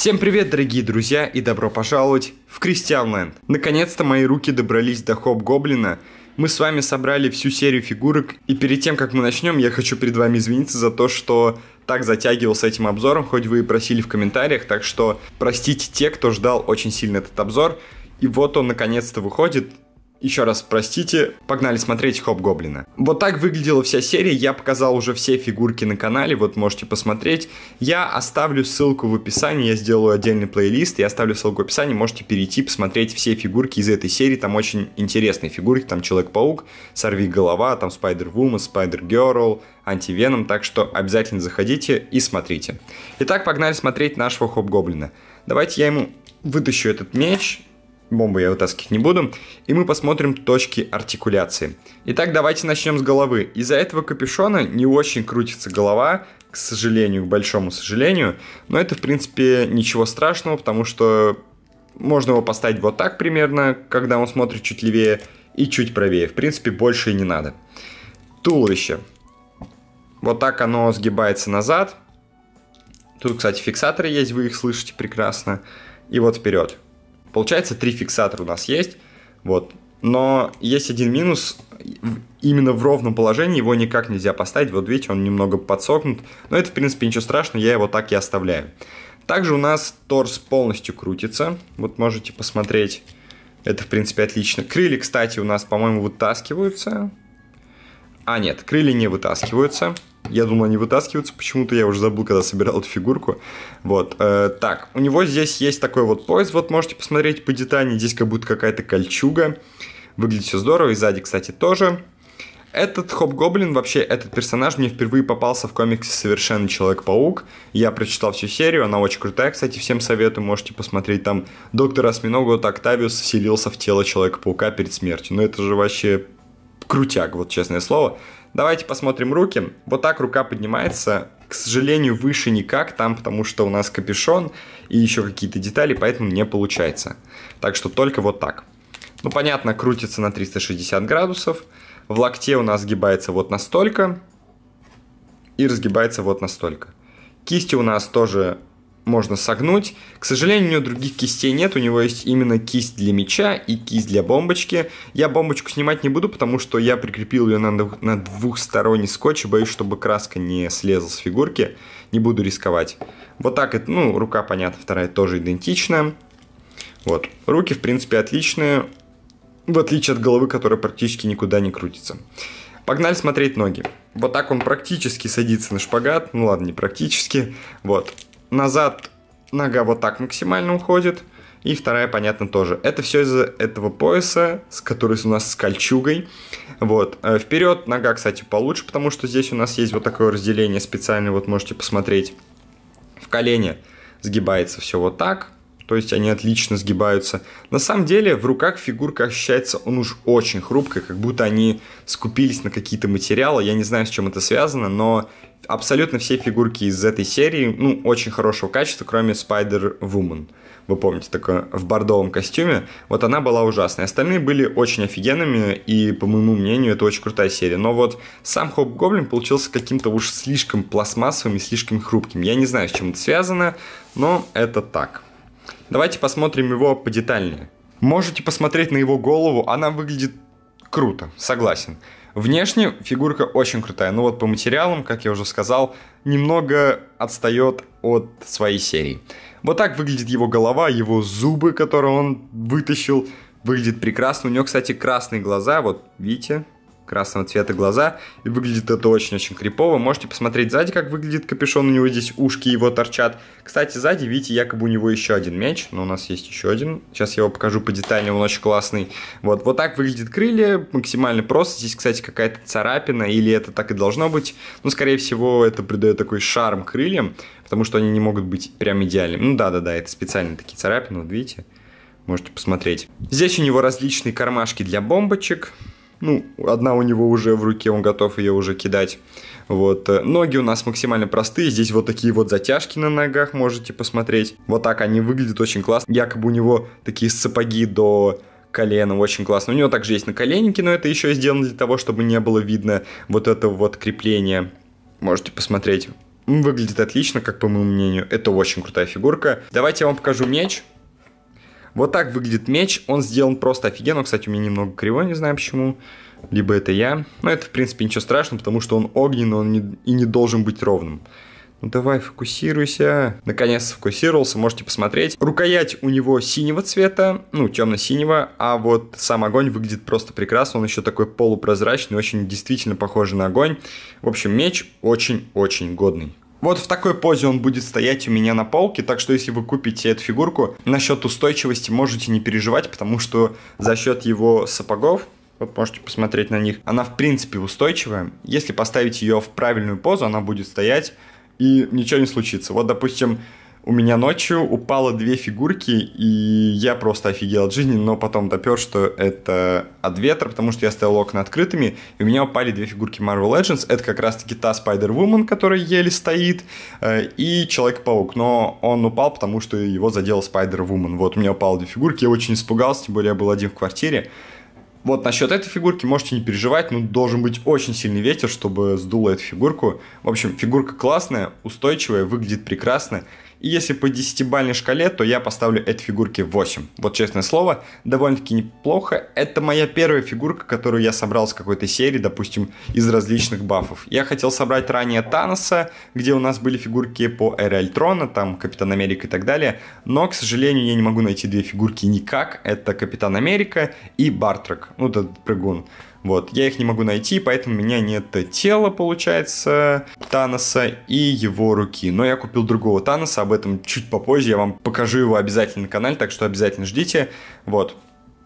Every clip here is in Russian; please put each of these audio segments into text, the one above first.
Всем привет, дорогие друзья, и добро пожаловать в Кристианленд. Наконец-то мои руки добрались до Хоп-Гоблина. Мы с вами собрали всю серию фигурок, и перед тем, как мы начнем, я хочу перед вами извиниться за то, что так затягивал с этим обзором, хоть вы и просили в комментариях, так что простите те, кто ждал очень сильно этот обзор. И вот он наконец-то выходит, еще раз простите, погнали смотреть Хоп-Гоблина. Вот так выглядела вся серия, я показал уже все фигурки на канале, вот можете посмотреть. Я оставлю ссылку в описании, я сделаю отдельный плейлист, я оставлю ссылку в описании, можете перейти, посмотреть все фигурки из этой серии, там очень интересные фигурки, там Человек-паук, Сорви голова, там Спайдер-Вумен, Спайдер-Герл, Антивеном, так что обязательно заходите и смотрите. Итак, погнали смотреть нашего Хоп-Гоблина. Давайте я ему вытащу этот меч, Бомбу я вытаскивать не буду. И мы посмотрим точки артикуляции. Итак, давайте начнем с головы. Из-за этого капюшона не очень крутится голова, к сожалению, к большому сожалению. Но это, в принципе, ничего страшного, потому что можно его поставить вот так примерно, когда он смотрит чуть левее и чуть правее. В принципе, больше и не надо. Туловище. Вот так оно сгибается назад. Тут, кстати, фиксаторы есть, вы их слышите прекрасно. И вот вперед. Получается, три фиксатора у нас есть, вот. Но есть один минус, именно в ровном положении его никак нельзя поставить. Вот видите, он немного подсогнут. Но это, в принципе, ничего страшного, я его так и оставляю. Также у нас торс полностью крутится. Вот можете посмотреть. Это, в принципе, отлично. Крылья, кстати, у нас, по-моему, вытаскиваются. А, нет, крылья не вытаскиваются. Я думал, они вытаскиваются почему-то, я уже забыл, когда собирал эту фигурку. Вот, э, так, у него здесь есть такой вот пояс, вот можете посмотреть по детали, здесь как будто какая-то кольчуга. Выглядит все здорово, и сзади, кстати, тоже. Этот Хоб-Гоблин, вообще этот персонаж мне впервые попался в комиксе «Совершенно Человек-паук». Я прочитал всю серию, она очень крутая, кстати, всем советую, можете посмотреть. Там доктор Осьминога от Октавиус вселился в тело Человека-паука перед смертью. Ну это же вообще крутяк, вот честное слово. Давайте посмотрим руки. Вот так рука поднимается. К сожалению, выше никак там, потому что у нас капюшон и еще какие-то детали, поэтому не получается. Так что только вот так. Ну, понятно, крутится на 360 градусов. В локте у нас сгибается вот настолько. И разгибается вот настолько. Кисти у нас тоже можно согнуть. К сожалению, у него других кистей нет, у него есть именно кисть для меча и кисть для бомбочки. Я бомбочку снимать не буду, потому что я прикрепил ее на, на двухсторонний скотч боюсь, чтобы краска не слезла с фигурки. Не буду рисковать. Вот так, это, ну, рука, понятно, вторая тоже идентичная. Вот, руки, в принципе, отличные, в отличие от головы, которая практически никуда не крутится. Погнали смотреть ноги. Вот так он практически садится на шпагат. Ну ладно, не практически. Вот назад нога вот так максимально уходит. И вторая, понятно, тоже. Это все из-за этого пояса, с который у нас с кольчугой. Вот. Э, Вперед нога, кстати, получше, потому что здесь у нас есть вот такое разделение специальное, вот можете посмотреть. В колене сгибается все вот так то есть они отлично сгибаются. На самом деле в руках фигурка ощущается он уж очень хрупкой, как будто они скупились на какие-то материалы, я не знаю, с чем это связано, но абсолютно все фигурки из этой серии, ну, очень хорошего качества, кроме Spider-Woman. Вы помните, такое в бордовом костюме. Вот она была ужасной. Остальные были очень офигенными, и, по моему мнению, это очень крутая серия. Но вот сам Хоп Гоблин получился каким-то уж слишком пластмассовым и слишком хрупким. Я не знаю, с чем это связано, но это так. Давайте посмотрим его подетальнее. Можете посмотреть на его голову, она выглядит круто, согласен. Внешне фигурка очень крутая, но вот по материалам, как я уже сказал, немного отстает от своей серии. Вот так выглядит его голова, его зубы, которые он вытащил, выглядит прекрасно. У него, кстати, красные глаза, вот видите, красного цвета глаза, и выглядит это очень-очень крипово. Можете посмотреть сзади, как выглядит капюшон, у него здесь ушки его торчат. Кстати, сзади, видите, якобы у него еще один меч, но у нас есть еще один. Сейчас я его покажу по детальнее, он очень классный. Вот, вот так выглядит крылья, максимально просто. Здесь, кстати, какая-то царапина, или это так и должно быть. Но, ну, скорее всего, это придает такой шарм крыльям, потому что они не могут быть прям идеальными. Ну да-да-да, это специально такие царапины, вот видите можете посмотреть. Здесь у него различные кармашки для бомбочек, ну, одна у него уже в руке, он готов ее уже кидать. Вот. Э, ноги у нас максимально простые. Здесь вот такие вот затяжки на ногах можете посмотреть. Вот так они выглядят очень классно. Якобы у него такие сапоги до колена, очень классно. У него также есть наколенники, но это еще сделано для того, чтобы не было видно вот этого вот крепления. Можете посмотреть. Выглядит отлично, как по моему мнению. Это очень крутая фигурка. Давайте я вам покажу меч. Вот так выглядит меч. Он сделан просто офигенно. Кстати, у меня немного кривой, не знаю почему. Либо это я. Но это, в принципе, ничего страшного, потому что он огненный он не, и не должен быть ровным. Ну давай, фокусируйся. Наконец сфокусировался, можете посмотреть. Рукоять у него синего цвета, ну, темно-синего, а вот сам огонь выглядит просто прекрасно. Он еще такой полупрозрачный, очень действительно похож на огонь. В общем, меч очень-очень годный. Вот в такой позе он будет стоять у меня на полке, так что если вы купите эту фигурку, насчет устойчивости можете не переживать, потому что за счет его сапогов, вот можете посмотреть на них, она в принципе устойчивая. Если поставить ее в правильную позу, она будет стоять и ничего не случится. Вот, допустим, у меня ночью упало две фигурки, и я просто офигел от жизни, но потом допер, что это от ветра, потому что я стоял окна открытыми, и у меня упали две фигурки Marvel Legends. Это как раз-таки та Spider-Woman, которая еле стоит, э, и Человек-паук. Но он упал, потому что его задел Spider-Woman. Вот, у меня упало две фигурки, я очень испугался, тем более я был один в квартире. Вот насчет этой фигурки можете не переживать, но должен быть очень сильный ветер, чтобы сдуло эту фигурку. В общем, фигурка классная, устойчивая, выглядит прекрасно. И если по 10-бальной шкале, то я поставлю этой фигурке 8. Вот честное слово, довольно-таки неплохо. Это моя первая фигурка, которую я собрал с какой-то серии, допустим, из различных бафов. Я хотел собрать ранее Таноса, где у нас были фигурки по Эре Альтрона, там Капитан Америка и так далее. Но, к сожалению, я не могу найти две фигурки никак. Это Капитан Америка и Бартрак, ну, этот прыгун. Вот, я их не могу найти, поэтому у меня нет тела, получается, Таноса и его руки. Но я купил другого Таноса, об этом чуть попозже, я вам покажу его обязательно на канале, так что обязательно ждите. Вот,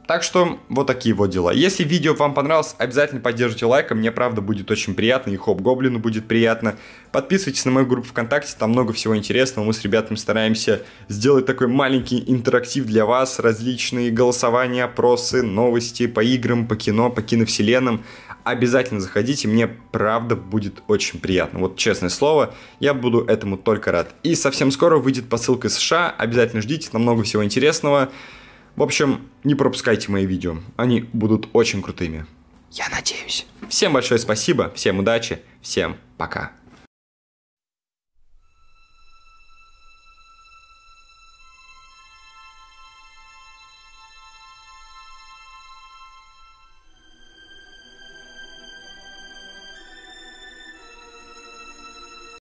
так что вот такие вот дела. Если видео вам понравилось, обязательно поддержите лайком, мне правда будет очень приятно, и Хоп Гоблину будет приятно. Подписывайтесь на мою группу ВКонтакте, там много всего интересного, мы с ребятами стараемся сделать такой маленький интерактив для вас, различные голосования, опросы, новости по играм, по кино, по киновселенным. Обязательно заходите, мне правда будет очень приятно. Вот честное слово, я буду этому только рад. И совсем скоро выйдет посылка из США, обязательно ждите, там много всего интересного. В общем, не пропускайте мои видео, они будут очень крутыми. Я надеюсь. Всем большое спасибо, всем удачи, всем пока.